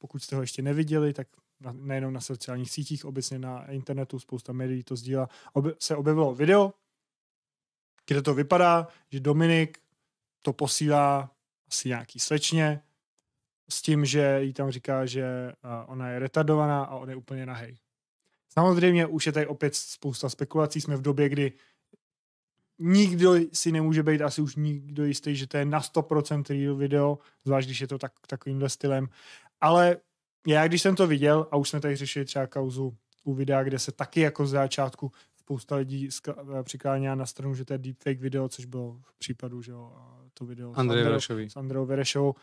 Pokud jste ho ještě neviděli, tak na, nejenom na sociálních sítích, obecně na internetu, spousta médií to sdílá, se objevilo video, kde to vypadá, že Dominik to posílá asi nějaký slečně s tím, že jí tam říká, že eh, ona je retardovaná a on je úplně nahej. Samozřejmě už je tady opět spousta spekulací, jsme v době, kdy nikdo si nemůže být asi už nikdo jistý, že to je na 100% real video, zvlášť když je to tak, takovýmhle stylem. Ale já, když jsem to viděl, a už jsme tady řešili třeba kauzu u videa, kde se taky jako z začátku spousta lidí přikládá na stranu, že to je deepfake video, což bylo v případu, že jo, to video Andrej s, s Andreou Verešovou.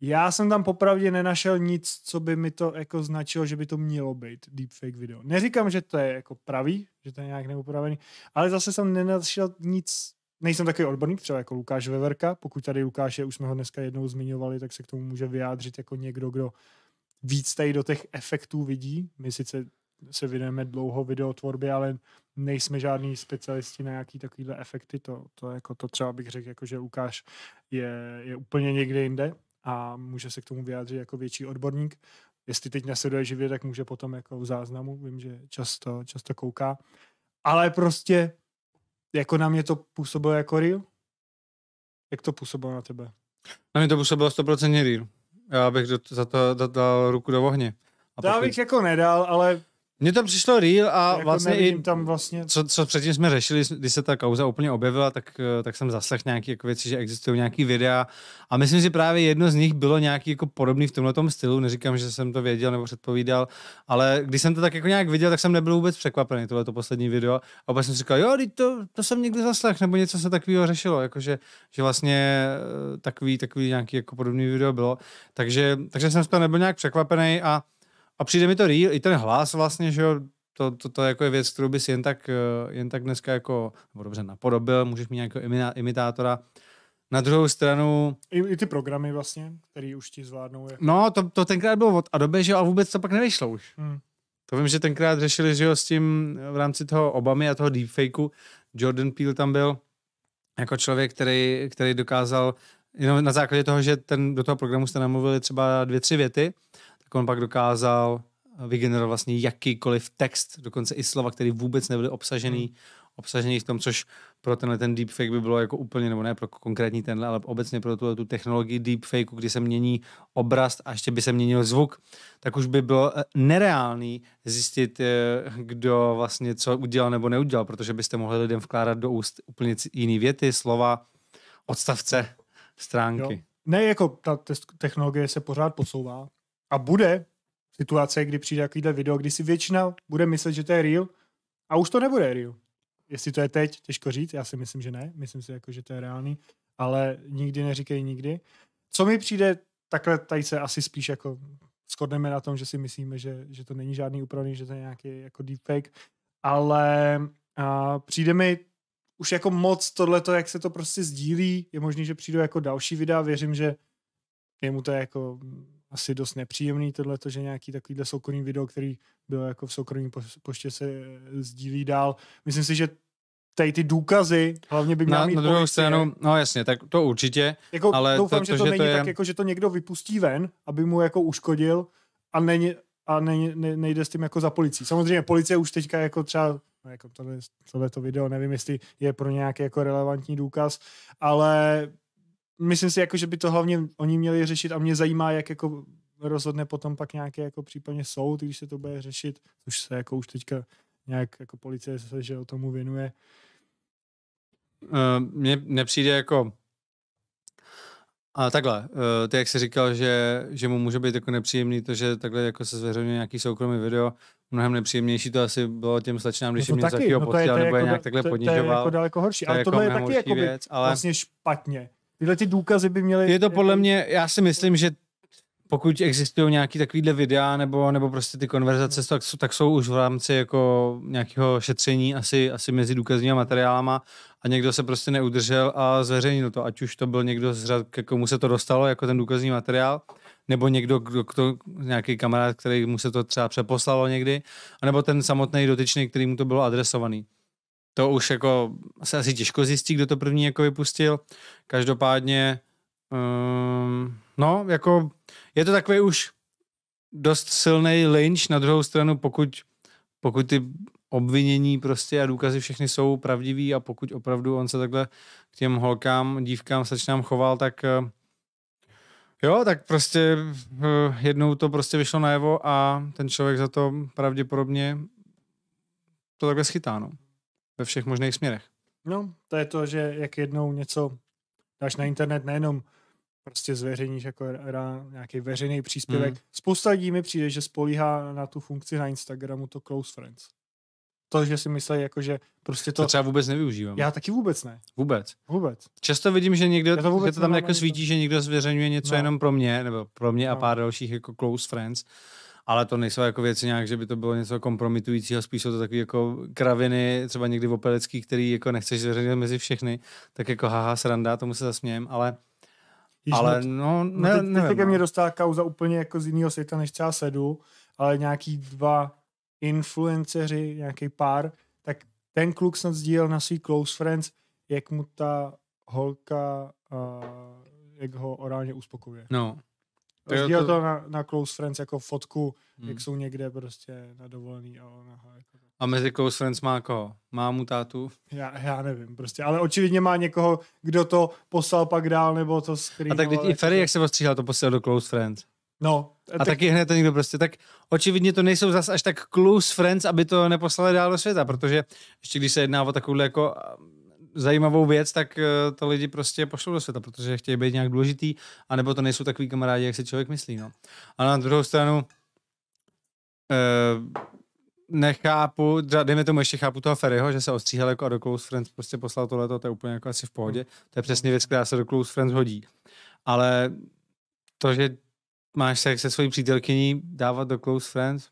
Já jsem tam popravdě nenašel nic, co by mi to jako značilo, že by to mělo být deepfake video. Neříkám, že to je jako pravý, že to je nějak neupravený, ale zase jsem nenašel nic nejsem takový odborník, třeba jako Lukáš Veverka, pokud tady Lukáš je, už jsme ho dneska jednou zmiňovali, tak se k tomu může vyjádřit jako někdo, kdo víc tady do těch efektů vidí. My sice se vydáme dlouho videotvorbě, ale nejsme žádní specialisti na nějaký takovýhle efekty. To, to, jako, to třeba bych řekl, jako, že Lukáš je, je úplně někde jinde a může se k tomu vyjádřit jako větší odborník. Jestli teď nasleduje živě, tak může potom jako v záznamu, vím, že často, často kouká. Ale prostě jako na mě to působilo jako real? Jak to působilo na tebe? Na mě to působilo 100% real. Já bych do, za to dal ruku do ohně. A Já pokud... bych jako nedal, ale mně tam přišlo real a jako vlastně i tam vlastně... Co, co předtím jsme řešili, když se ta kauza úplně objevila, tak, eh, tak jsem zaslech nějaké jako věci, že existují nějaké videa a myslím si právě jedno z nich bylo nějaký jako podobný v tomhle stylu, neříkám, že jsem to věděl nebo předpovídal, ale když jsem to tak jako nějak viděl, tak jsem nebyl vůbec překvapený, tohle to poslední video a pak jsem si říkal, jo, to, to jsem někdy zaslech nebo něco se takového řešilo, jakože že vlastně eh, takový, takový nějaký jako podobný video bylo, takže, takže jsem z toho nebyl nějak překvapený a a přijde mi to real, i ten hlas vlastně, že jo, to, to, to jako je věc, kterou bys jen tak, eh, jen tak dneska jako, nebo dobře napodobil, můžeš mít nějakého imitátora. Na druhou stranu... I, i ty programy vlastně, které už ti zvládnou. Jako... No, to, to tenkrát bylo od Adobe, že jo, a vůbec to pak nevyšlo už. Hmm. To vím, že tenkrát řešili, že jo, s tím eh, v rámci toho Obamy a toho deepfakeu. Jordan Peele tam byl jako člověk, který, který dokázal jenom na základě toho, že ten, do toho programu jste namluvili třeba dvě, tři věty tak on pak dokázal eh, vygenerovat vlastně jakýkoliv text, dokonce i slova, které vůbec nebyly obsažený, hmm. obsažený v tom, což pro tenhle ten deepfake by bylo jako úplně, nebo ne pro konkrétní tenhle, ale obecně pro tu, tu technologii deepfake, kdy se mění obraz a ještě by se měnil zvuk, tak už by bylo eh, nereálný zjistit, eh, kdo vlastně co udělal nebo neudělal, protože byste mohli lidem vkládat do úst úplně jiný věty, slova, odstavce, stránky. Jo. Ne, jako ta technologie se pořád posouvá, a bude situace, kdy přijde takovýhle video, kdy si většina bude myslet, že to je real a už to nebude real. Jestli to je teď, těžko říct, já si myslím, že ne, myslím si, jako, že to je reálný, ale nikdy neříkej nikdy. Co mi přijde, takhle tady se asi spíš jako shodneme na tom, že si myslíme, že, že to není žádný upravený, že to je nějaký jako deepfake, ale a, přijde mi už jako moc tohleto, jak se to prostě sdílí, je možný, že přijdu jako další videa, věřím, že je mu to jako asi dost nepříjemný tohle, že nějaký takovýhle soukromý video, který byl jako v soukromí poště se eh, sdílí dál. Myslím si, že tady ty důkazy hlavně by měla na, mít na druhou policie. stranu, no jasně, tak to určitě. Jako, ale doufám, to, že to, že není to je... tak, jako, že to někdo vypustí ven, aby mu jako uškodil a, není, a není, ne, nejde s tím jako za policií. Samozřejmě policie už teďka jako třeba No jako tohle, tohle to video, nevím, jestli je pro nějaký jako relevantní důkaz, ale myslím si, jako, že by to hlavně oni měli řešit a mě zajímá, jak jako rozhodne potom pak nějaký jako případně soud, když se to bude řešit, což se jako už teďka nějak jako policie se že o tomu věnuje. Eh, mně nepřijde jako a takhle, eh, ty jak jsi říkal, že, že mu může být jako nepříjemný to, že takhle jako se zveřejňuje nějaký soukromý video, mnohem nepříjemnější to asi bylo těm slečnám, když no jim něco takového no nebo jako nějak takhle to, To je jako daleko horší, ale jako tohle je taky jako věc, ale... vlastně špatně. Tyhle ty důkazy by měly... Je to podle mě, já si myslím, že pokud existují nějaké takovéhle videa nebo, nebo prostě ty konverzace, tak, tak jsou už v rámci jako nějakého šetření asi, asi mezi důkazními materiálama a někdo se prostě neudržel a zveřejnil to, ať už to byl někdo z řad, k komu se to dostalo, jako ten důkazní materiál, nebo někdo, kdo, kdo, nějaký kamarád, který mu se to třeba přeposlalo někdy, anebo ten samotný dotyčný, který mu to bylo adresovaný. To už jako se asi těžko zjistí, kdo to první jako vypustil. Každopádně, um, no, jako je to takový už dost silný lynč. Na druhou stranu, pokud, pokud ty obvinění prostě a důkazy všechny jsou pravdivý a pokud opravdu on se takhle k těm holkám, dívkám, nám choval, tak eh, jo, tak prostě eh, jednou to prostě vyšlo najevo a ten člověk za to pravděpodobně to takhle schytá, no ve všech možných směrech. No, to je to, že jak jednou něco dáš na internet, nejenom prostě zveřejníš jako nějaký veřejný příspěvek. Mm. Spousta lidí mi přijde, že spolíhá na tu funkci na Instagramu to close friends. To, že si myslí, jako, že prostě to... To třeba vůbec nevyužívám. Já taky vůbec ne. Vůbec? Vůbec. Často vidím, že někdo, to, vůbec že to tam jako svítí, že někdo zveřejňuje něco no. jenom pro mě, nebo pro mě no. a pár dalších jako close friends ale to nejsou jako věci nějak, že by to bylo něco kompromitujícího, spíš jsou to takové jako kraviny, třeba někdy opelecký, který jako nechceš zveřejnit mezi všechny, tak jako haha, sranda, tomu se zasmějem, ale Již ale no, no, ne, teď, nevím, teď ke mně no. dostala kauza úplně jako z jiného světa, než třeba sedu, ale nějaký dva influenceři, nějaký pár, tak ten kluk snad sdílel na svý close friends, jak mu ta holka, uh, jak ho orálně uspokuje. No. Sdílel to... to na, na Close Friends jako fotku, hmm. jak jsou někde prostě na dovolený a ona jako... A mezi Close Friends má koho? Má mu tátu? Já, já nevím prostě, ale očividně má někoho, kdo to poslal pak dál nebo to skrýval. A tak i Ferry, jako jak se postříhal, to poslal do Close Friends. No. A tak... taky hned to někdo prostě. Tak očividně to nejsou zas až tak close friends, aby to neposlali dál do světa, protože ještě když se jedná o takovou jako zajímavou věc, tak eh, to lidi prostě pošlou do světa, protože chtějí být nějak důležitý, anebo to nejsou takový kamarádi, jak si člověk myslí. No. A na druhou stranu e, nechápu, dejme tomu ještě chápu toho Ferryho, že se ostříhal jako a do Close Friends prostě poslal tohle, to je úplně jako asi v pohodě. Mm. To je přesně věc, která se do Close Friends hodí. Ale to, že máš sex se svojí přítelkyní dávat do Close Friends,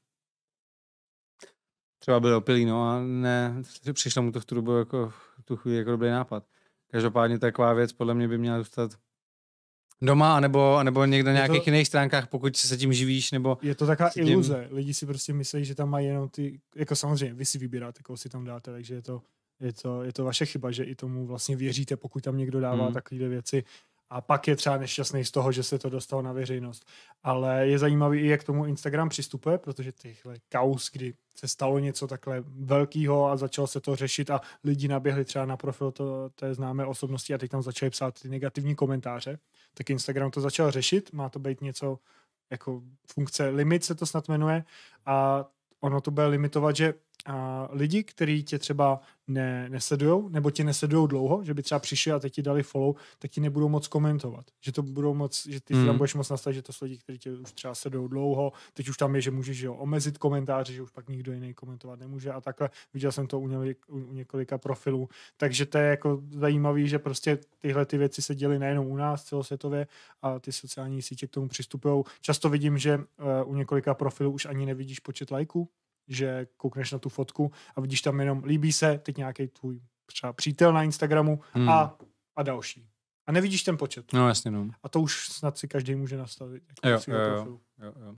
třeba byl opilý, no a ne, přišlo mu to v tu dobu jako tu chvíli jako dobrý nápad. Každopádně taková věc podle mě by měla zůstat doma, anebo, anebo někde na nějakých to, jiných stránkách, pokud se tím živíš, nebo... Je to taková tím... iluze. Lidi si prostě myslí, že tam mají jenom ty... Jako samozřejmě, vy si vybíráte, koho si tam dáte, takže je to, je to, je to vaše chyba, že i tomu vlastně věříte, pokud tam někdo dává hmm. takovéhle věci a pak je třeba nešťastný z toho, že se to dostalo na veřejnost. Ale je zajímavý i, jak tomu Instagram přistupuje, protože tyhle kaus, kdy se stalo něco takhle velkého a začalo se to řešit a lidi naběhli třeba na profil to, té známé osobnosti a teď tam začali psát ty negativní komentáře, tak Instagram to začal řešit, má to být něco jako funkce limit se to snad jmenuje a ono to bude limitovat, že a lidi, kteří tě třeba ne, nesledujou, nebo tě nesledujou dlouho, že by třeba přišli a teď ti dali follow, tak ti nebudou moc komentovat. Že to budou moc, že ty mm. tam hmm. budeš moc nastavit, že to jsou lidi, kteří tě už třeba sledují dlouho, teď už tam je, že můžeš jo, omezit komentáře, že už pak nikdo jiný komentovat nemůže a takhle. Viděl jsem to u, něli, u, u několika profilů. Takže to je jako zajímavé, že prostě tyhle ty věci se děly nejenom u nás celosvětově a ty sociální sítě k tomu přistupují. Často vidím, že uh, u několika profilů už ani nevidíš počet lajků, že koukneš na tu fotku a vidíš tam jenom líbí se teď nějaký tvůj třeba přítel na Instagramu hmm. a, a další. A nevidíš ten počet. No jasně, no. A to už snad si každý může nastavit. Jako jo, jo, jo, jo, jo.